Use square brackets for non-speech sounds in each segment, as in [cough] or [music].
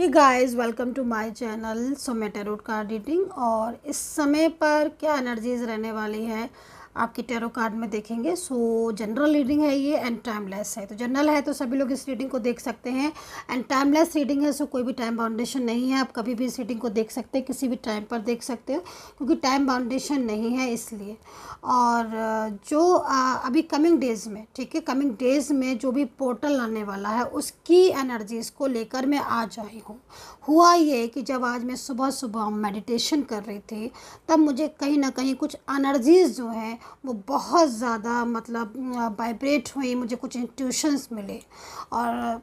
ये guys welcome to my channel सोमेटेरोड card reading और इस समय पर क्या एनर्जीज रहने वाली है आपकी टेरो कार्ड में देखेंगे सो जनरल रीडिंग है ये एंड टाइमलेस है तो जनरल है तो सभी लोग इस रीडिंग को देख सकते हैं एंड टाइमलेस रीडिंग है सो कोई भी टाइम बाउंडेशन नहीं है आप कभी भी इस रीडिंग को देख सकते हैं किसी भी टाइम पर देख सकते हो क्योंकि टाइम बाउंडेशन नहीं है इसलिए और जो अभी कमिंग डेज में ठीक है कमिंग डेज में जो भी पोर्टल आने वाला है उसकी एनर्जीज़ को लेकर मैं आ आई हूँ हुआ ये कि जब आज मैं सुबह सुबह मेडिटेशन कर रही थी तब मुझे कहीं ना कहीं कुछ एनर्जीज़ जो हैं वो बहुत ज़्यादा मतलब वाइब्रेट हुई मुझे कुछ इंट्यूशंस मिले और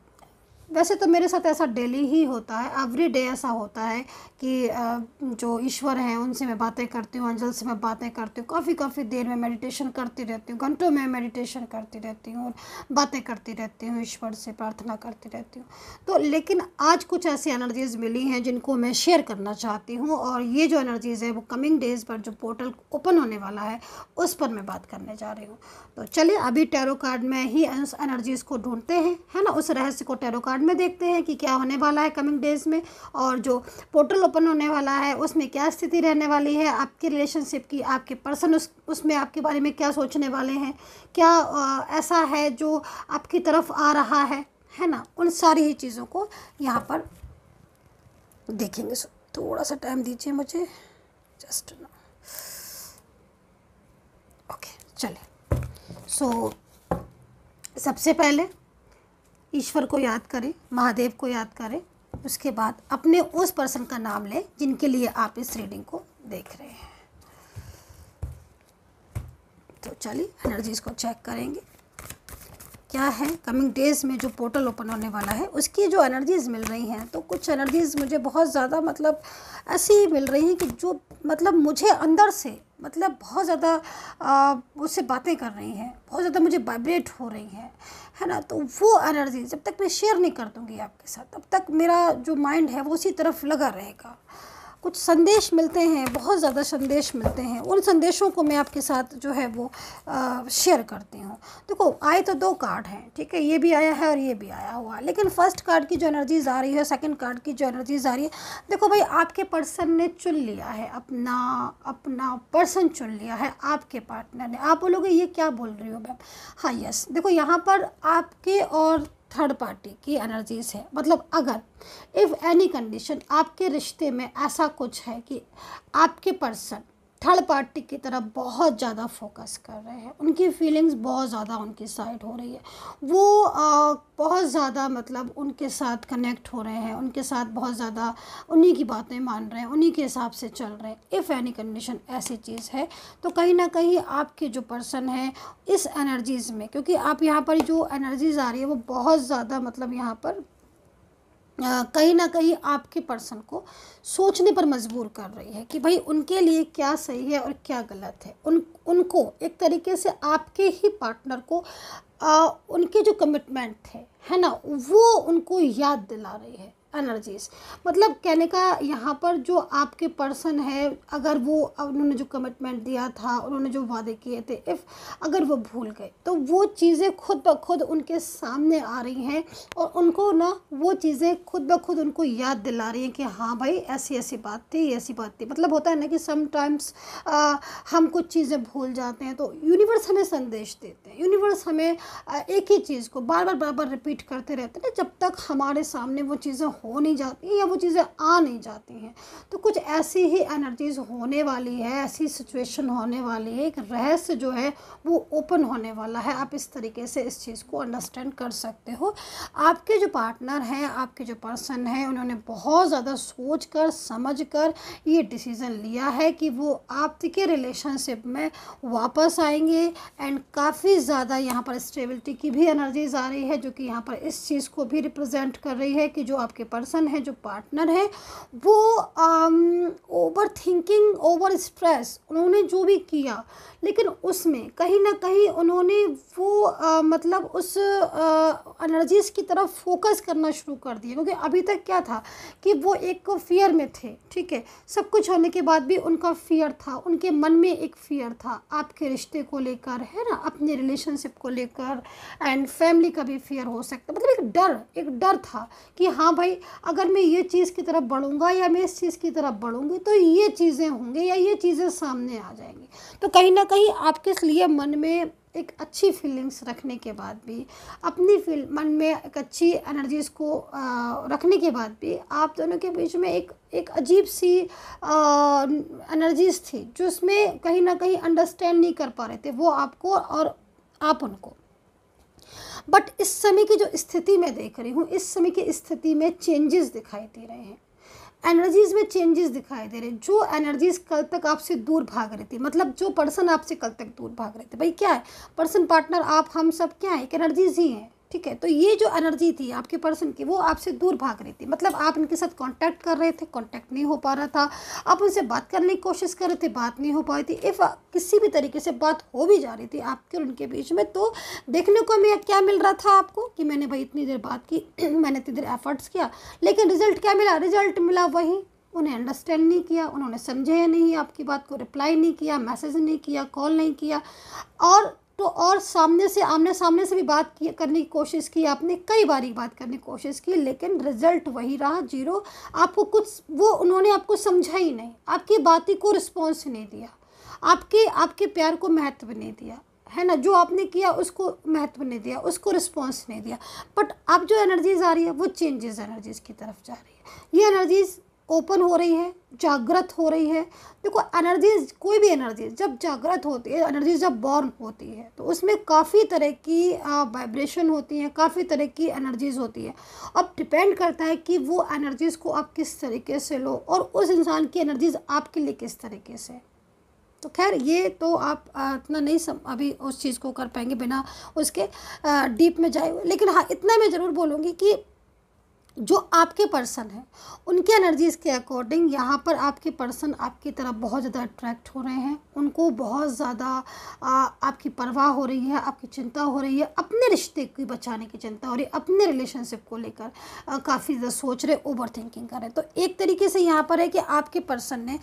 वैसे तो मेरे साथ ऐसा डेली ही होता है एवरी डे ऐसा होता है कि जो ईश्वर हैं उनसे मैं बातें करती हूँ अंजल से मैं बातें करती हूँ काफ़ी काफ़ी देर में मेडिटेशन करती रहती हूँ घंटों में मेडिटेशन करती रहती हूँ और बातें करती रहती हूँ ईश्वर से प्रार्थना करती रहती हूँ तो लेकिन आज कुछ ऐसी एनर्जीज़ मिली हैं जिनको मैं शेयर करना चाहती हूँ और ये जो एनर्जीज़ है वो कमिंग डेज़ पर जो पोर्टल ओपन होने वाला है उस पर मैं बात करने जा रही हूँ तो चलिए अभी टेरो कार्ड में ही एनर्जीज़ को ढूंढते हैं है ना उस रहस्य को टेरो कार्ड चार्ट में देखते हैं कि क्या होने वाला है कमिंग डेज में और जो पोर्टल ओपन होने वाला है उसमें क्या स्थिति रहने वाली है आपके रिलेशनशिप की आपके पर्सन उस उसमें आपके बारे में क्या सोचने वाले हैं क्या आ, ऐसा है जो आपकी तरफ आ रहा है है ना उन सारी ही चीज़ों को यहाँ पर देखेंगे थोड़ा सा टाइम दीजिए मुझे जस्ट ना ओके चले सो so, सबसे पहले ईश्वर को याद करें महादेव को याद करें उसके बाद अपने उस पर्सन का नाम लें जिनके लिए आप इस रीडिंग को देख रहे हैं तो चलिए एनर्जीज को चेक करेंगे क्या है कमिंग डेज में जो पोर्टल ओपन होने वाला है उसकी जो एनर्जीज़ मिल रही हैं तो कुछ एनर्जीज़ मुझे बहुत ज़्यादा मतलब ऐसी मिल रही हैं कि जो मतलब मुझे अंदर से मतलब बहुत ज़्यादा उससे बातें कर रही हैं बहुत ज़्यादा मुझे वाइब्रेट हो रही हैं है ना तो वो एनर्जी जब तक मैं शेयर नहीं कर दूँगी आपके साथ तब तक मेरा जो माइंड है वो उसी तरफ लगा रहेगा कुछ संदेश मिलते हैं बहुत ज़्यादा संदेश मिलते हैं उन संदेशों को मैं आपके साथ जो है वो शेयर करती हूँ देखो आए तो दो कार्ड हैं ठीक है ये भी आया है और ये भी आया हुआ लेकिन फर्स्ट कार्ड की जो एनर्जीज आ रही है सेकेंड कार्ड की जो एनर्जीज आ रही है देखो भाई आपके पर्सन ने चुन लिया है अपना अपना पर्सन चुन लिया है आपके पार्टनर ने आप बोलोगे ये क्या बोल रही हो मैम हाँ यस देखो यहाँ पर आपके और थर्ड पार्टी की एनर्जीज है मतलब अगर इफ़ एनी कंडीशन आपके रिश्ते में ऐसा कुछ है कि आपके पर्सन थर्ड पार्टी की तरफ बहुत ज़्यादा फोकस कर रहे हैं उनकी फीलिंग्स बहुत ज़्यादा उनकी साइड हो रही है वो आ, बहुत ज़्यादा मतलब उनके साथ कनेक्ट हो रहे हैं उनके साथ बहुत ज़्यादा उन्हीं की बातें मान रहे हैं उन्हीं के हिसाब से चल रहे हैं इफ़ एनी कंडीशन ऐसी चीज़ है तो कहीं ना कहीं आपके जो पर्सन है इस एनर्जीज़ में क्योंकि आप यहाँ पर जो एनर्जीज़ आ रही है वो बहुत ज़्यादा मतलब यहाँ पर कहीं ना कहीं आपके पर्सन को सोचने पर मजबूर कर रही है कि भाई उनके लिए क्या सही है और क्या गलत है उन उनको एक तरीके से आपके ही पार्टनर को आ, उनके जो कमिटमेंट थे है ना वो उनको याद दिला रही है एनर्जीज मतलब कहने का यहाँ पर जो आपके पर्सन है अगर वो उन्होंने जो कमिटमेंट दिया था उन्होंने जो वादे किए थे इफ़ अगर वो भूल गए तो वो चीज़ें खुद ब खुद उनके सामने आ रही हैं और उनको ना वो चीज़ें खुद ब खुद उनको याद दिला रही हैं कि हाँ भाई ऐसी ऐसी बात थी ऐसी बात थी मतलब होता है ना कि समटाइम्स हम कुछ चीज़ें भूल जाते हैं तो यूनिवर्स हमें संदेश देते हैं यूनिवर्स हमें एक ही चीज़ को बार बार बार बार रिपीट करते रहते हैं जब तक हमारे सामने वो चीज़ें हो नहीं जाती या वो चीज़ें आ नहीं जाती हैं तो कुछ ऐसी ही एनर्जीज़ होने वाली है ऐसी सिचुएशन होने वाली है एक रहस्य जो है वो ओपन होने वाला है आप इस तरीके से इस चीज़ को अंडरस्टैंड कर सकते हो आपके जो पार्टनर हैं आपके जो पर्सन हैं उन्होंने बहुत ज़्यादा सोच कर समझ कर ये डिसीज़न लिया है कि वो आपके रिलेशनशिप में वापस आएंगे एंड काफ़ी ज़्यादा यहाँ पर स्टेबिलिटी की भी एनर्जीज आ रही है जो कि यहाँ पर इस चीज़ को भी रिप्रेजेंट कर रही है कि जो आपके पर्सन है जो पार्टनर है वो ओवर थिंकिंग ओवर स्ट्रेस उन्होंने जो भी किया लेकिन उसमें कहीं ना कहीं उन्होंने वो आ, uh, मतलब उस एनर्जीज़ uh, की तरफ फोकस करना शुरू कर दिया क्योंकि अभी तक क्या था कि वो एक फियर में थे ठीक है सब कुछ होने के बाद भी उनका फियर था उनके मन में एक फियर था आपके रिश्ते को लेकर है ना अपने रिलेशनशिप को लेकर एंड फैमिली का भी फियर हो सकता मतलब एक डर एक डर था कि हाँ भाई अगर मैं ये चीज़ की तरफ बढ़ूंगा या मैं इस चीज़ की तरफ बढ़ूंगी तो ये चीज़ें होंगी या ये चीज़ें सामने आ जाएंगी तो कहीं ना कहीं आपके लिए मन में एक अच्छी फीलिंग्स रखने के बाद भी अपनी फील मन में एक अच्छी एनर्जीज़ को आ, रखने के बाद भी आप दोनों के बीच में एक एक अजीब सी एनर्जीज़ थी जो उसमें कहीं ना कहीं अंडरस्टैंड नहीं कर पा रहे थे वो आपको और आप उनको बट इस समय की जो स्थिति मैं देख रही हूँ इस समय की स्थिति में चेंजेस दिखाई दे रहे हैं एनर्जीज़ में चेंजेस दिखाई दे रहे हैं जो एनर्जीज़ कल तक आपसे दूर भाग रही थी मतलब जो पर्सन आपसे कल तक दूर भाग रहे थे भाई क्या है पर्सन पार्टनर आप हम सब क्या है एक एनर्जीज ही हैं ठीक है तो ये जो एनर्जी थी आपके पर्सन की वो आपसे दूर भाग रही थी मतलब आप इनके साथ कांटेक्ट कर रहे थे कांटेक्ट नहीं हो पा रहा था आप उनसे बात करने की कोशिश कर रहे थे बात नहीं हो पाई थी इफ़ किसी भी तरीके से बात हो भी जा रही थी आपके और उनके बीच में तो देखने को मैं क्या मिल रहा था आपको कि मैंने भाई इतनी देर बात की [clears throat] मैंने इतनी देर एफर्ट्स किया लेकिन रिजल्ट क्या मिला रिजल्ट मिला वही उन्हें अंडरस्टैंड नहीं किया उन्होंने समझे नहीं आपकी बात को रिप्लाई नहीं किया मैसेज नहीं किया कॉल नहीं किया और तो और सामने से आमने सामने से भी बात की करने की कोशिश की आपने कई बार ही बात करने की कोशिश की लेकिन रिजल्ट वही रहा जीरो आपको कुछ वो उन्होंने आपको समझा ही नहीं आपकी बातें को रिस्पॉन्स नहीं दिया आपके आपके प्यार को महत्व नहीं दिया है ना जो आपने किया उसको महत्व नहीं दिया उसको रिस्पॉन्स नहीं दिया बट अब जो एनर्जीज आ रही है वो चेंजेस एनर्जीज की तरफ जा रही है ये एनर्जीज़ ओपन हो रही है जागृत हो रही है देखो एनर्जीज कोई भी एनर्जी जब जागृत होती है एनर्जी जब बॉर्न होती है तो उसमें काफ़ी तरह की वाइब्रेशन होती है काफ़ी तरह की एनर्जीज़ होती है अब डिपेंड करता है कि वो एनर्जीज़ को आप किस तरीके से लो और उस इंसान की एनर्जीज़ आपके लिए किस तरीके से तो खैर ये तो आप इतना नहीं सम अभी उस चीज़ को कर पाएंगे बिना उसके डीप में जाए लेकिन हाँ इतना मैं ज़रूर बोलूँगी कि जो आपके पर्सन है उनकी एनर्जीज़ के अकॉर्डिंग यहाँ पर आपके पर्सन आपकी तरफ बहुत ज़्यादा अट्रैक्ट हो रहे हैं उनको बहुत ज़्यादा आपकी परवाह हो रही है आपकी चिंता हो रही है अपने रिश्ते की बचाने की चिंता हो रही है अपने रिलेशनशिप को लेकर काफ़ी ज़्यादा सोच रहे ओवर थिंकिंग कर रहे तो एक तरीके से यहाँ पर है कि आपके पर्सन ने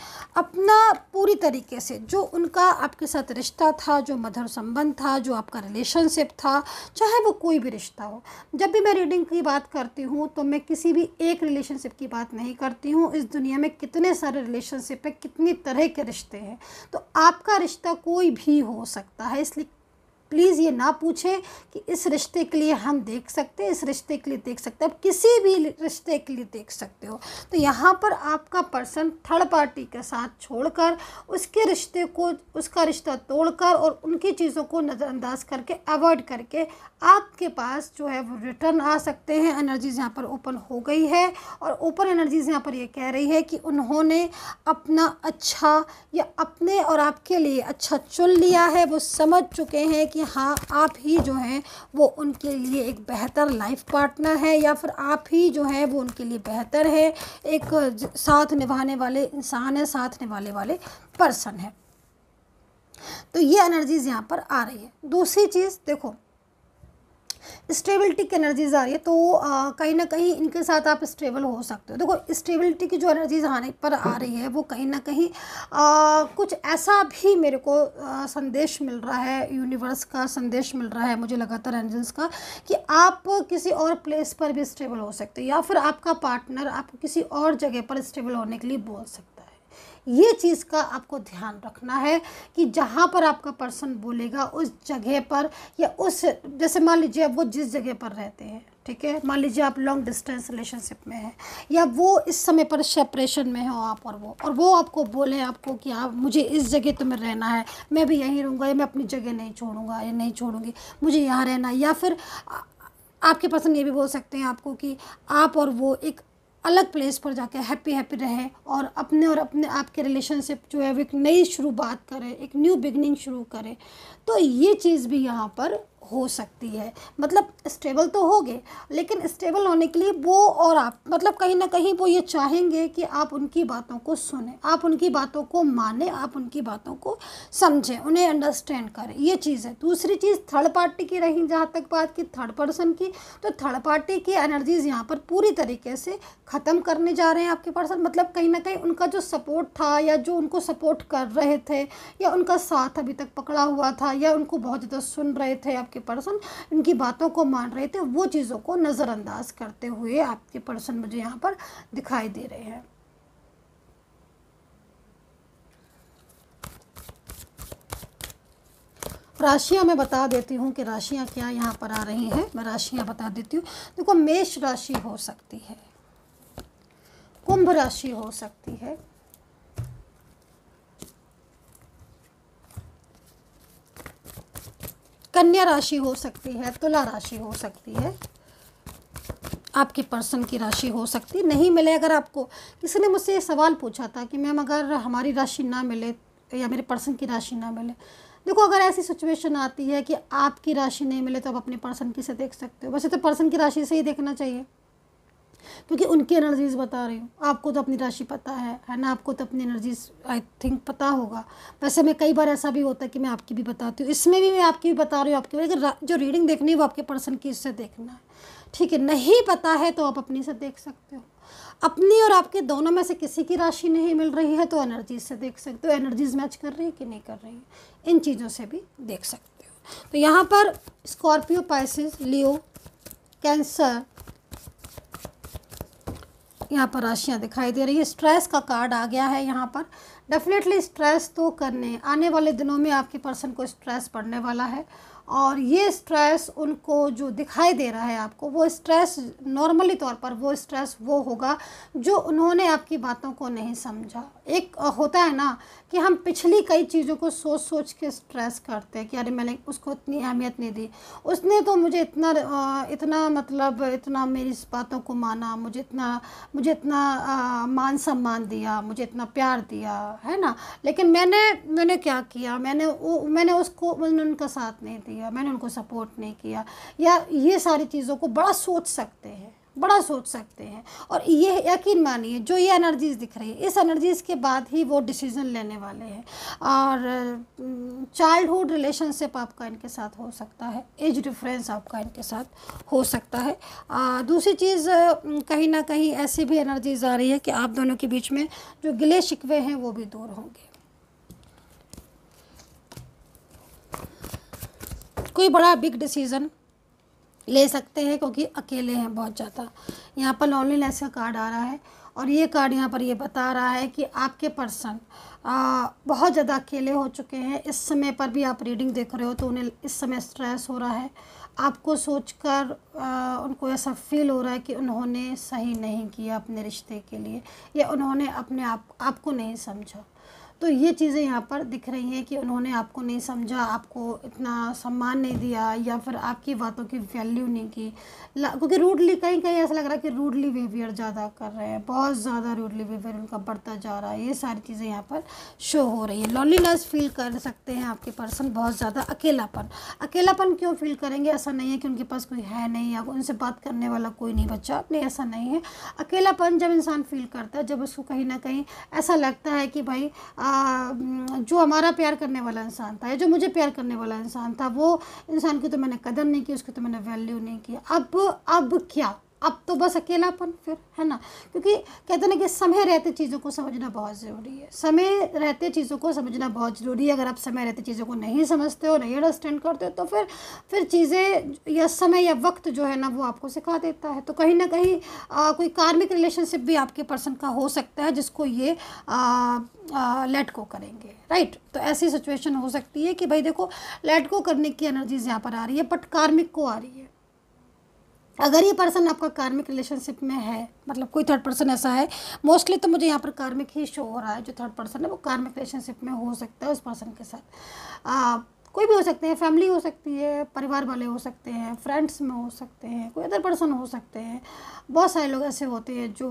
अपना पूरी तरीके से जो उनका आपके साथ रिश्ता था जो मधुर संबंध था जो आपका रिलेशनशिप था चाहे वो कोई भी रिश्ता हो जब भी मैं रीडिंग की बात करती हूँ तो मैं किसी भी एक रिलेशनशिप की बात नहीं करती हूँ इस दुनिया में कितने सारे रिलेशनशिप है कितनी तरह के रिश्ते हैं तो आपका रिश्ता कोई भी हो सकता है इसलिए प्लीज़ ये ना पूछें कि इस रिश्ते के लिए हम देख सकते हैं इस रिश्ते के लिए देख सकते हैं आप किसी भी रिश्ते के लिए देख सकते हो तो यहाँ पर आपका पर्सन थर्ड पार्टी के साथ छोड़कर उसके रिश्ते को उसका रिश्ता तोड़कर और उनकी चीज़ों को नज़रअंदाज करके अवॉइड करके आपके पास जो है वो रिटर्न आ सकते हैं एनर्जीज यहाँ पर ओपन हो गई है और ओपन एनर्जीज यहाँ पर ये कह रही है कि उन्होंने अपना अच्छा या अपने और आपके लिए अच्छा चुन लिया है वो समझ चुके हैं कि हाँ आप ही जो हैं वो उनके लिए एक बेहतर लाइफ पार्टनर है या फिर आप ही जो है वो उनके लिए बेहतर है एक साथ निभाने वाले इंसान है साथ निभाने वाले पर्सन है तो ये एनर्जीज यहाँ पर आ रही है दूसरी चीज़ देखो स्टेबिलिटी की एनर्जीज़ आ रही है तो कहीं ना कहीं इनके साथ आप स्टेबल हो सकते हो देखो स्टेबिलिटी की जो एनर्जीज़ आने पर आ हम्म। रही है वो कहीं ना कहीं आ, कुछ ऐसा भी मेरे को आ, संदेश मिल रहा है यूनिवर्स का संदेश मिल रहा है मुझे लगातार एनर्जीज का कि आप किसी और प्लेस पर भी स्टेबल हो सकते हो या फिर आपका पार्टनर आपको किसी और जगह पर स्टेबल होने के लिए बोल सकते ये चीज़ का आपको ध्यान रखना है कि जहाँ पर आपका पर्सन बोलेगा उस जगह पर या उस जैसे मान लीजिए आप वो जिस जगह पर रहते हैं ठीक है मान लीजिए आप लॉन्ग डिस्टेंस रिलेशनशिप में हैं या वो इस समय पर सेपरेशन में हो आप और वो और वो आपको बोले आपको कि आप हाँ, मुझे इस जगह तुम्हें तो रहना है मैं भी यहीं रहूँगा या मैं अपनी जगह नहीं छोड़ूंगा या नहीं छोड़ूंगी मुझे यहाँ रहना या फिर आपके पर्सन ये भी बोल सकते हैं आपको कि आप और वो एक अलग प्लेस पर जाके हैप्पी हैप्पी रहे और अपने और अपने आप के रिलेशनशिप जो है वो एक नई शुरुआत करें एक न्यू बिगनिंग शुरू करें तो ये चीज़ भी यहाँ पर हो सकती है मतलब स्टेबल तो हो गए लेकिन स्टेबल होने के लिए वो और आप मतलब कहीं ना कहीं वो ये चाहेंगे कि आप उनकी बातों को सुने आप उनकी बातों को माने आप उनकी बातों को समझें उन्हें अंडरस्टैंड करें ये चीज़ है दूसरी चीज़ थर्ड पार्टी की रही जहाँ तक बात की थर्ड पर्सन की तो थर्ड पार्टी की एनर्जीज़ यहाँ पर पूरी तरीके से ख़त्म करने जा रहे हैं आपके पर्सन मतलब कहीं ना कहीं उनका जो सपोर्ट था या जो उनको सपोर्ट कर रहे थे या उनका साथ अभी तक पकड़ा हुआ था या उनको बहुत ज़्यादा सुन रहे थे आपके आपके पर्सन इनकी बातों को मान रहे थे वो चीज़ों को नज़रअंदाज करते हुए आपके पर्सन मुझे यहाँ पर दिखाई दे रहे हैं राशियाँ मैं बता देती हूँ कि राशियाँ क्या यहाँ पर आ रही हैं मैं राशियाँ बता देती हूँ देखो मेष राशि हो सकती है कुंभ राशि हो सकती है कन्या राशि हो सकती है तुला राशि हो सकती है आपके पर्सन की राशि हो सकती नहीं मिले अगर आपको किसी ने मुझसे ये सवाल पूछा था कि मैम अगर हमारी राशि ना मिले या मेरे पर्सन की राशि ना मिले देखो अगर ऐसी सिचुएशन आती है कि आपकी राशि नहीं मिले तो आप अपने पर्सन की से देख सकते हो वैसे तो पर्सन की राशि से ही देखना चाहिए क्योंकि उनकी एनर्जीज बता रही हूँ आपको तो अपनी राशि पता है है ना आपको तो अपनी एनर्जीज आई थिंक पता होगा वैसे मैं कई बार ऐसा भी होता है कि मैं आपकी भी बताती हूँ इसमें भी मैं आपकी भी बता रही हूँ आपकी लेकिन जो रीडिंग देखनी है वो आपके पर्सन की इससे देखना है ठीक है नहीं पता है तो आप अपनी से देख सकते हो अपनी और आपके दोनों में से किसी की राशि नहीं मिल रही है तो एनर्जीज से देख सकते हो एनर्जीज मैच कर रही है कि नहीं कर रही है इन चीज़ों से भी देख सकते हो तो यहाँ पर स्कॉर्पियो पाइसिस लियो कैंसर यहाँ पर राशियाँ दिखाई दे रही है स्ट्रेस का कार्ड आ गया है यहाँ पर डेफिनेटली स्ट्रेस तो करने आने वाले दिनों में आपके पर्सन को स्ट्रेस पड़ने वाला है और ये स्ट्रेस उनको जो दिखाई दे रहा है आपको वो स्ट्रेस नॉर्मली तौर पर वो स्ट्रेस वो होगा जो उन्होंने आपकी बातों को नहीं समझा एक होता है ना कि हम पिछली कई चीज़ों को सोच सोच के स्ट्रेस करते हैं कि अरे मैंने उसको इतनी अहमियत नहीं दी उसने तो मुझे इतना इतना मतलब इतना मेरी इस बातों को माना मुझे इतना मुझे इतना मान सम्मान दिया मुझे इतना प्यार दिया है ना लेकिन मैंने मैंने क्या किया मैंने वो मैंने उसको मैंने उनका साथ नहीं दिया दिया मैंने उनको सपोर्ट नहीं किया या ये सारी चीज़ों को बड़ा सोच सकते हैं बड़ा सोच सकते हैं और ये यकीन मानिए जो ये एनर्जीज़ दिख रही है इस एनर्जीज़ के बाद ही वो डिसीज़न लेने वाले हैं और चाइल्डहुड रिलेशनशिप आपका इनके साथ हो सकता है एज डिफरेंस आपका इनके साथ हो सकता है आ, दूसरी चीज़ कहीं ना कहीं ऐसी भी एनर्जीज़ आ रही है कि आप दोनों के बीच में जो गिले शिकवे हैं वो भी दूर होंगे कोई बड़ा बिग डिसीज़न ले सकते हैं क्योंकि अकेले हैं बहुत ज़्यादा यहाँ पर लॉनलीनेस का कार्ड आ रहा है और ये कार्ड यहाँ पर ये बता रहा है कि आपके पर्सन बहुत ज़्यादा अकेले हो चुके हैं इस समय पर भी आप रीडिंग देख रहे हो तो उन्हें इस समय स्ट्रेस हो रहा है आपको सोचकर उनको ऐसा फील हो रहा है कि उन्होंने सही नहीं किया अपने रिश्ते के लिए या उन्होंने अपने आप आपको नहीं समझा तो ये चीज़ें यहाँ पर दिख रही हैं कि उन्होंने आपको नहीं समझा आपको इतना सम्मान नहीं दिया या फिर आपकी बातों की वैल्यू नहीं की क्योंकि रूडली कहीं कहीं ऐसा लग रहा है कि रूडली बिहेवियर ज़्यादा कर रहे हैं बहुत ज़्यादा रूडली बिहेवियर उनका बढ़ता जा रहा है ये सारी चीज़ें यहाँ पर शो हो रही है लॉनलीनेस फील कर सकते हैं आपके पर्सन बहुत ज़्यादा अकेलापन अकेलापन क्यों फील करेंगे ऐसा नहीं है कि उनके पास कोई है नहीं या उनसे बात करने वाला कोई नहीं बच्चा नहीं ऐसा नहीं है अकेलापन जब इंसान फील करता है जब उसको कहीं ना कहीं ऐसा लगता है कि भाई आ, जो हमारा प्यार करने वाला इंसान था या जो मुझे प्यार करने वाला इंसान था वो इंसान की तो मैंने कदर नहीं की उसकी तो मैंने वैल्यू नहीं की अब अब क्या अब तो बस अकेलापन फिर है ना क्योंकि कहते ना कि समय रहते चीज़ों को समझना बहुत ज़रूरी है समय रहते चीज़ों को समझना बहुत ज़रूरी है अगर आप समय रहते चीज़ों को नहीं समझते हो नहीं अंडरस्टैंड करते हो तो फिर फिर चीज़ें या समय या वक्त जो है ना वो आपको सिखा देता है तो कहीं ना कहीं आ, कोई कार्मिक रिलेशनशिप भी आपके पर्सन का हो सकता है जिसको ये आ, लेट को करेंगे राइट तो ऐसी सिचुएशन हो सकती है कि भाई देखो लेट को करने की एनर्जीज यहाँ पर आ रही है बट कार्मिक को आ रही है अगर ये पर्सन आपका कार्मिक रिलेशनशिप में है मतलब कोई थर्ड पर्सन ऐसा है मोस्टली तो मुझे यहाँ पर कार्मिक ही शो हो रहा है जो थर्ड पर्सन है वो कार्मिक रिलेशनशिप में हो सकता है उस पर्सन के साथ आ, कोई भी हो सकते हैं फैमिली हो सकती है परिवार वाले हो सकते हैं फ्रेंड्स में हो सकते हैं कोई अदर पर्सन हो सकते हैं बहुत सारे लोग ऐसे होते हैं जो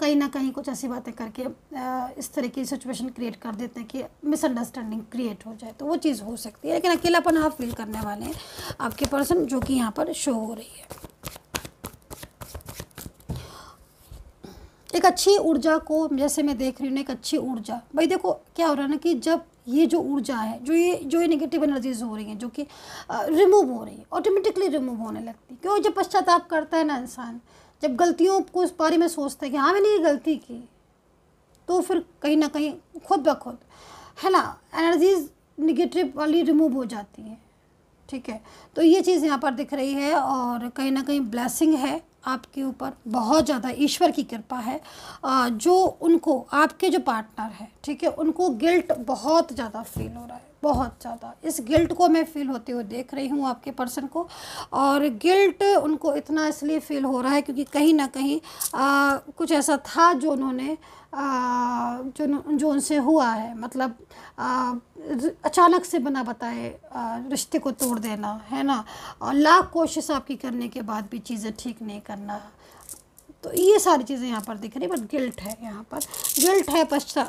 कहीं ना कहीं कुछ ऐसी बातें करके इस तरह की सिचुएशन क्रिएट कर देते हैं कि मिसअंडरस्टैंडिंग क्रिएट हो जाए तो वो चीज़ हो सकती है लेकिन अकेलापन आप फील करने वाले हैं आपके पर्सन जो कि यहाँ पर शो हो रही है एक अच्छी ऊर्जा को जैसे मैं देख रही हूँ एक अच्छी ऊर्जा भाई देखो क्या हो रहा है ना कि जब ये जो ऊर्जा है जो ये जो ये नेगेटिव एनर्जीज हो रही हैं जो कि रिमूव हो रही है ऑटोमेटिकली रिमूव होने लगती है क्यों जब पश्चाताप करता है ना इंसान जब गलतियों को इस बारे में सोचते हैं कि हाँ मैंने ये गलती की तो फिर कहीं ना कहीं खुद ब खुद है ना एनर्जीज निगेटिव वाली रिमूव हो जाती हैं ठीक है तो ये चीज़ यहाँ पर दिख रही है और कहीं ना कहीं ब्लैसिंग है आपके ऊपर बहुत ज़्यादा ईश्वर की कृपा है जो उनको आपके जो पार्टनर है ठीक है उनको गिल्ट बहुत ज़्यादा फील हो रहा है बहुत ज़्यादा इस गिल्ट को मैं फ़ील होते हुए देख रही हूँ आपके पर्सन को और गिल्ट उनको इतना इसलिए फील हो रहा है क्योंकि कहीं ना कहीं आ, कुछ ऐसा था जो उन्होंने जो जो उनसे हुआ है मतलब आ, अचानक से बना बताए रिश्ते को तोड़ देना है ना और लाख कोशिश आपकी करने के बाद भी चीज़ें ठीक नहीं करना तो ये सारी चीज़ें यहाँ पर दिख रही बट गिल्ट है यहाँ पर गिल्ट है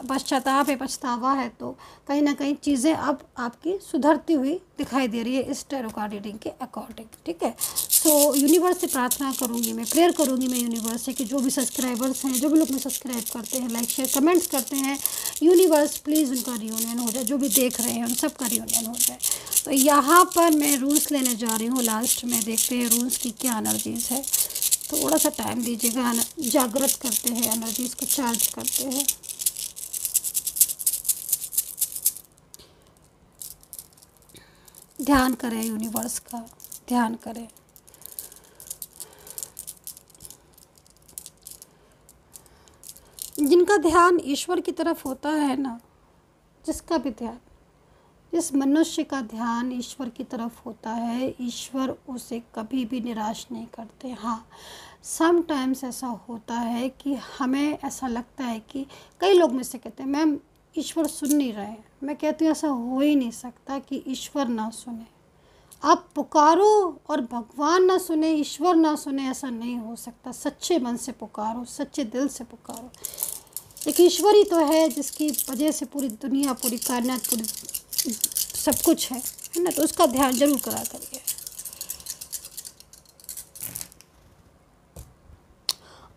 पश्चाताप है पछतावा है तो कहीं ना कहीं चीज़ें अब आपकी सुधरती हुई दिखाई दे रही है इस टेरो रीडिंग के अकॉर्डिंग ठीक है सो यूनिवर्स से प्रार्थना करूँगी मैं प्रेयर करूँगी मैं यूनिवर्स से कि जो भी सब्सक्राइबर्स हैं जो भी लोग मुझे सब्सक्राइब करते हैं लाइक शेयर कमेंट्स करते हैं यूनिवर्स प्लीज़ उनका रियूनियन हो जाए जो भी देख रहे हैं उन सबका रियूनियन हो जाए तो यहाँ पर मैं रूल्स लेने जा रही हूँ लास्ट में देखते हैं रूल्स की क्या एनर्जीज़ है थोड़ा सा टाइम दीजिएगा जागृत करते हैं एनर्जी इसको चार्ज करते हैं ध्यान करें यूनिवर्स का ध्यान करें जिनका ध्यान ईश्वर की तरफ होता है ना जिसका भी ध्यान जिस मनुष्य का ध्यान ईश्वर की तरफ होता है ईश्वर उसे कभी भी निराश नहीं करते हाँ समटाइम्स ऐसा होता है कि हमें ऐसा लगता है कि कई लोग मुझसे कहते हैं मैम ईश्वर सुन नहीं रहे मैं कहती हूँ ऐसा हो ही नहीं सकता कि ईश्वर ना सुने आप पुकारो और भगवान ना सुने ईश्वर ना सुने ऐसा नहीं हो सकता सच्चे मन से पुकारो सच्चे दिल से पुकारो एक ईश्वर ही तो है जिसकी वजह से पूरी दुनिया पूरी कायनात पूरी सब कुछ है है ना तो उसका ध्यान जरूर करा करिए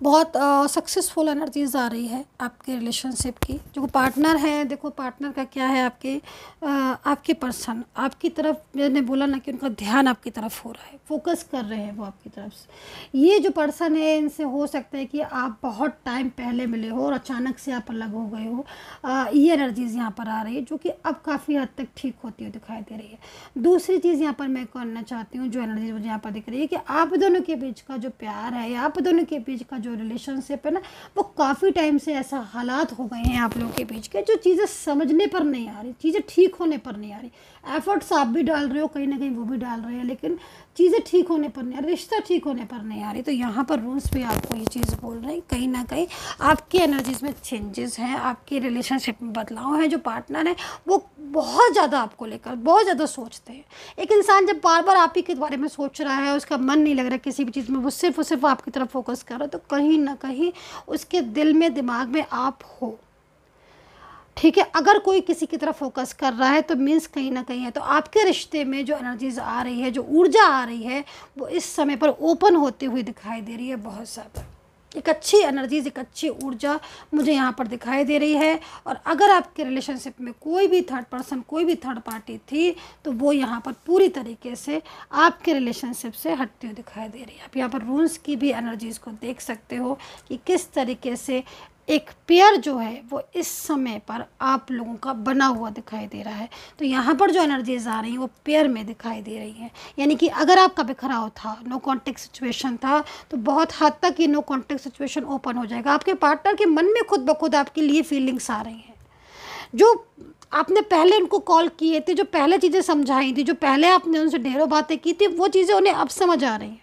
बहुत सक्सेसफुल एनर्जीज आ रही है आपके रिलेशनशिप की जो पार्टनर है देखो पार्टनर का क्या है आपके uh, आपके पर्सन आपकी तरफ मैंने बोला ना कि उनका ध्यान आपकी तरफ हो रहा है फोकस कर रहे हैं वो आपकी तरफ से ये जो पर्सन है इनसे हो सकता है कि आप बहुत टाइम पहले मिले हो और अचानक से आप अलग हो गए हो uh, ये एनर्जीज़ यहाँ पर आ रही है जो कि अब काफ़ी हद तक ठीक होती हुई दिखाई दे रही है दूसरी चीज़ यहाँ पर मैं करना चाहती हूँ जो एनर्जी मुझे यहाँ पर दिख रही है कि आप दोनों के बीच का जो प्यार है आप दोनों के बीच का जो जो रिलेशनशिप है ना वो काफ़ी टाइम से ऐसा हालात हो गए हैं आप लोगों के बीच के जो चीज़ें समझने पर नहीं आ रही चीज़ें ठीक होने पर नहीं आ रही एफर्ट्स आप भी डाल रहे हो कहीं ना कहीं वो भी डाल रहे हैं लेकिन चीज़ें ठीक होने पर नहीं रिश्ता ठीक होने पर नहीं आ रही तो यहाँ पर रूल्स भी आपको ये चीज़ बोल रहे हैं कहीं ना कहीं आपकी एनर्जीज़ में चेंजेस हैं आपकी रिलेशनशिप में बदलाव हैं जो पार्टनर हैं वो बहुत ज़्यादा आपको लेकर बहुत ज़्यादा सोचते हैं एक इंसान जब बार बार आप ही के बारे में सोच रहा है उसका मन नहीं लग रहा किसी भी चीज़ में वो सिर्फ और सिर्फ आपकी तरफ फोकस कर रहा है तो कहीं ना कहीं उसके दिल में दिमाग में आप हो ठीक है अगर कोई किसी की तरफ फोकस कर रहा है तो मीन्स कहीं ना कहीं है तो आपके रिश्ते में जो एनर्जीज आ रही है जो ऊर्जा आ रही है वो इस समय पर ओपन होती हुई दिखाई दे रही है बहुत ज़्यादा एक अच्छी एनर्जीज एक अच्छी ऊर्जा मुझे यहाँ पर दिखाई दे रही है और अगर आपके रिलेशनशिप में कोई भी थर्ड पर्सन कोई भी थर्ड पार्टी थी तो वो यहाँ पर पूरी तरीके से आपके रिलेशनशिप से हटती हुई दिखाई दे रही है आप यहाँ पर रूल्स की भी एनर्जीज़ को देख सकते हो कि किस तरीके से एक पेयर जो है वो इस समय पर आप लोगों का बना हुआ दिखाई दे रहा है तो यहाँ पर जो एनर्जीज आ रही हैं वो पेयर में दिखाई दे रही हैं यानी कि अगर आपका बिखराव था नो कॉन्टेक्ट सिचुएशन था तो बहुत हद तक ये नो कॉन्टेक्ट सिचुएशन ओपन हो जाएगा आपके पार्टनर के मन में खुद ब खुद आपके लिए फीलिंग्स आ रही हैं जो आपने पहले उनको कॉल किए थे जो पहले चीज़ें समझाई थी जो पहले आपने उनसे ढेरों बातें की थी वो चीज़ें उन्हें अब समझ आ रही हैं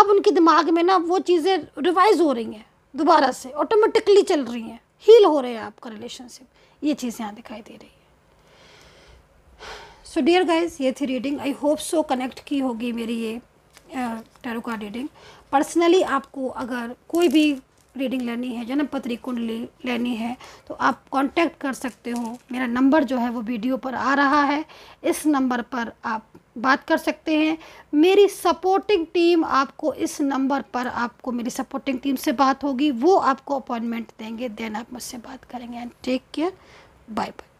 अब उनके दिमाग में ना वो चीज़ें रिवाइज हो रही हैं दोबारा से ऑटोमेटिकली चल रही हैं हील हो रहे हैं आपका रिलेशनशिप ये चीज़ यहाँ दिखाई दे रही है सो डियर गाइज ये थी reading I hope so connect की होगी मेरी ये टैरो का रीडिंग पर्सनली आपको अगर कोई भी रीडिंग लेनी है जन्म पत्री कुंडली लेनी है तो आप कांटेक्ट कर सकते हो मेरा नंबर जो है वो वीडियो पर आ रहा है इस नंबर पर आप बात कर सकते हैं मेरी सपोर्टिंग टीम आपको इस नंबर पर आपको मेरी सपोर्टिंग टीम से बात होगी वो आपको अपॉइंटमेंट देंगे देन आप मुझसे बात करेंगे and take care bye bye